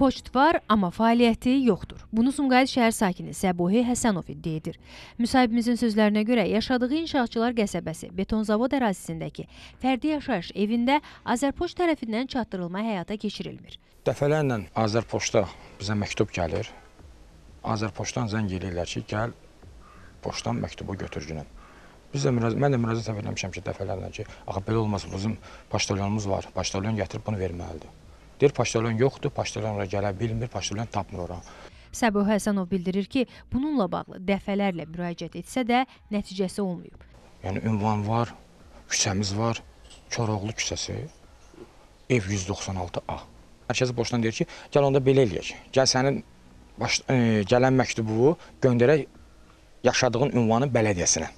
Poçt var, amma fəaliyyəti yoxdur. Bunu Sumqayıt şəhər sakini Səbuhi Həsənov iddia edir. Müsahibimizin sözlərinə görə yaşadığı İnşaatçılar qəsəbəsi betonzavod ərazisindəki fərdi yaşayış evində Azərpoçt tərəfindən çatdırılma həyata keçirilmir. Dəfələrlə Azərpoçta bizə məktub gəlir. Azərpoçtdan zəng eləyirlər ki, gəl poçtdan məktubu götür günə. Biz də müraciət, mən də müraciət eləmişəm ki, dəfələrlə ki, axı belə olmaz, bizim poçtalyonumuz var, poçtalyon gətirib bunu verməlidir. Deyir, poçtalyon yoxdur, poçtalyon ora gələ bilmir, poçtalyon tapmır ora. Səbuh Həsənov bildirir ki, bununla bağlı dəfələrlə müraciət etsə də nəticəsi olmayıb. Yəni ünvan var, küçəmiz var, Koroğlu küçəsi, ev 196A. Hər kəs boşdan deyir ki, gəl onda belə eləyək. Gəl sənin baş, ə, e, gələn məktubu göndərək yaşadığın ünvanın bələdiyyəsinə.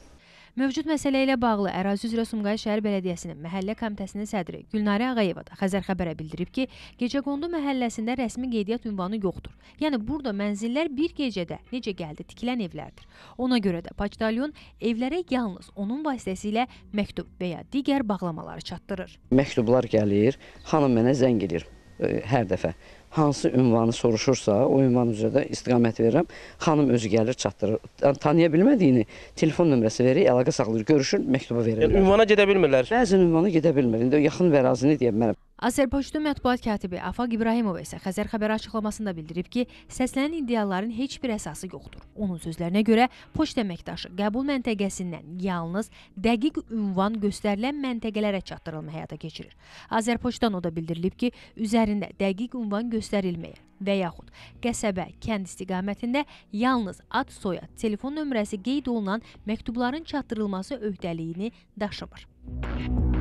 Mövcud məsələ ilə bağlı ərazi üzrə Sumqayıt şəhər bələdiyyəsinin məhəllə komitəsinin sədri Gülnarə Ağayeva da Xəzər xəbərə bildirib ki, Gecəqondu məhəlləsində rəsmi qeydiyyat ünvanı yoxdur. Yəni burada mənzillər bir gecədə necə gəldi tikilən evlərdir. Ona görə də poçtalyon evlərə yalnız onun vasitəsilə məktub və ya digər bağlamaları çatdırır. Məktublar gəlir, xanım mənə zəng edir e, hər dəfə hansı ünvanı soruşursa, o ünvan üzrə də istiqamət verirəm. Xanım özü gəlir, çatdırır. Tanıya bilmədiyini telefon nömrəsi verir, əlaqə saxlayır, görüşür, məktuba verir. Yəni ünvana gedə bilmirlər. Bəzən ünvana gedə bilmir. İndi yaxın vərazini deyə bilmərəm. Azərpoçtun mətbuat katibi Afaq İbrahimov isə Xəzər xəbəri açıqlamasında bildirib ki, səslənən iddiaların heç bir əsası yoxdur. Onun sözlərinə görə poçt əməkdaşı qəbul məntəqəsindən yalnız dəqiq ünvan göstərilən məntəqələrə çatdırılma həyata keçirir. Azərpoçtdan o da bildirilib ki, üzərində dəqiq ünvan göstərilməyə və yaxud qəsəbə, kənd istiqamətində yalnız ad, soyad, telefon nömrəsi qeyd olunan məktubların çatdırılması öhdəliyini daşımır. Müzik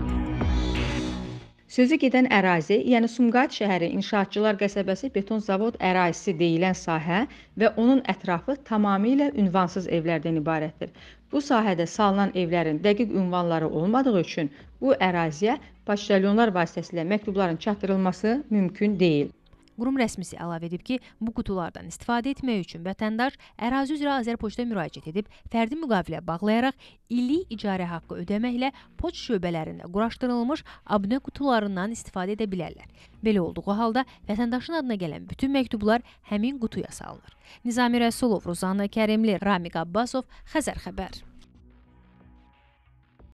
Sözü gedən ərazi, yəni Sumqayıt şəhəri İnşaatçılar qəsəbəsi beton zavod ərazisi deyilən sahə və onun ətrafı tamamilə ünvansız evlərdən ibarətdir. Bu sahədə salınan evlərin dəqiq ünvanları olmadığı üçün bu əraziyə poçtalyonlar vasitəsilə məktubların çatdırılması mümkün deyil. Qurum rəsmisi əlavə edib ki, bu qutulardan istifadə etmək üçün vətəndaş ərazi üzrə Azərpoçta müraciət edib fərdi müqavilə bağlayaraq illik icarə haqqı ödəməklə poçt şöbələrində quraşdırılmış abunə qutularından istifadə edə bilərlər. Belə olduğu halda vətəndaşın adına gələn bütün məktublar həmin qutuya salınır. Nizami Rəsulov, Ruzana Kərimli, Ramiq Abbasov, Xəzər xəbər.